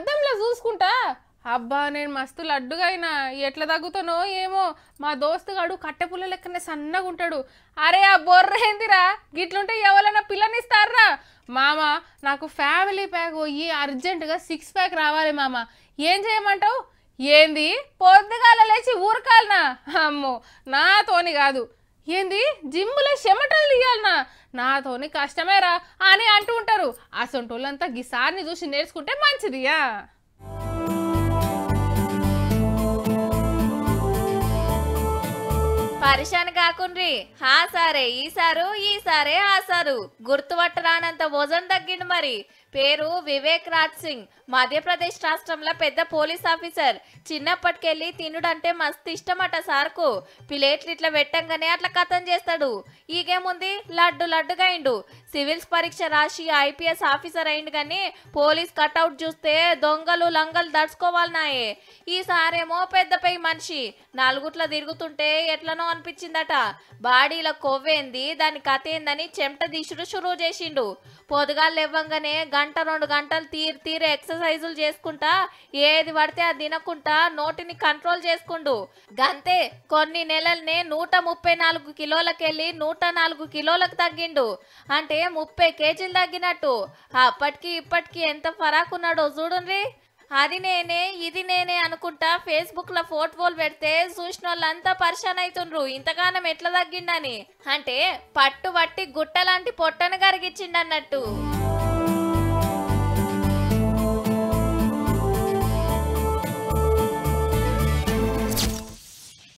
అద్దంలో చూసుకుంటా అబ్బా నేను మస్తు లడ్డుగా అయినా ఎట్లా తగ్గుతానో ఏమో మా దోస్తుగాడు కట్టెపుల్ల లెక్కనే సన్నగా ఉంటాడు అరే ఆ బొర్ర ఏందిరా గిట్లుంటే ఎవరైనా పిల్లనిస్తారా మామ నాకు ఫ్యామిలీ ప్యాక్ పోయి అర్జెంటుగా సిక్స్ ప్యాక్ రావాలి మామ ఏం చేయమంటావు ఏంది పొద్దుగాల లేచి ఊరకాలనా అమ్మో నాతోని కాదు ఏంది జిమ్ములో చెమటలు తీయాలనా నాతోని కష్టమేరా అని అంటూ ఉంటారు అసంటోళ్ళంతా గిసార్ని చూసి నేర్చుకుంటే మంచిదియా పరిశాన్ కాకుండ్రి హా సారే ఈసారు ఈసారే ఆసారు గుర్తుపట్టరానంత ఓజన్ తగ్గిండు మరి పేరు వివేక్ రాజ్ సింగ్ మధ్యప్రదేశ్ రాష్ట్రంలో పెద్ద పోలీస్ ఆఫీసర్ చిన్నప్పటికెళ్ళి తినుడంటే మస్తు ఇష్టమట సార్కు ప్లేట్లు ఇట్లా పెట్టంగానే అట్లా కథం చేస్తాడు ఈగేముంది లడ్డు లడ్డుగా అయిండు సివిల్స్ పరీక్ష రాసి ఐపీఎస్ ఆఫీసర్ అయిండు కానీ పోలీస్ కట్అవుట్ చూస్తే దొంగలు లంగలు దడుచుకోవాలన్నాయే ఈ ఈసారేమో పెద్ద పెయి మనిషి నలుగుట్ల తిరుగుతుంటే ఎట్లనో పంపించిందట బాడీల కొవ్వేంది దాని కథ ఏందని చెమట దిశుడు షురూ చేసిండు పొదగాళ్ళు ఇవ్వంగానే గంట రెండు గంటలు తీరు తీరు ఎక్సర్సైజులు చేసుకుంటా ఏది పడితే అది తినకుండా నోటిని కంట్రోల్ చేసుకుండు గంతే కొన్ని నెలలనే నూట ముప్పై నాలుగు కిలోలకెళ్ళి నూట నాలుగు కిలోలకు తగ్గిండు అంటే ముప్పై కేజీలు తగ్గినట్టు అప్పటికి ఇప్పటికీ ఎంత ఫరాకున్నాడో చూడండి అది నేనే ఇది నేనే అనుకుంటా ఫేస్బుక్లో ఫోటోలు పెడితే చూసిన వాళ్ళంతా పరిశాన్ అవుతుండ్రు ఇంతగానం ఎట్లా తగ్గిండని అంటే పట్టు పట్టి గుట్టలాంటి పొట్టను కరిగిచ్చిండన్నట్టు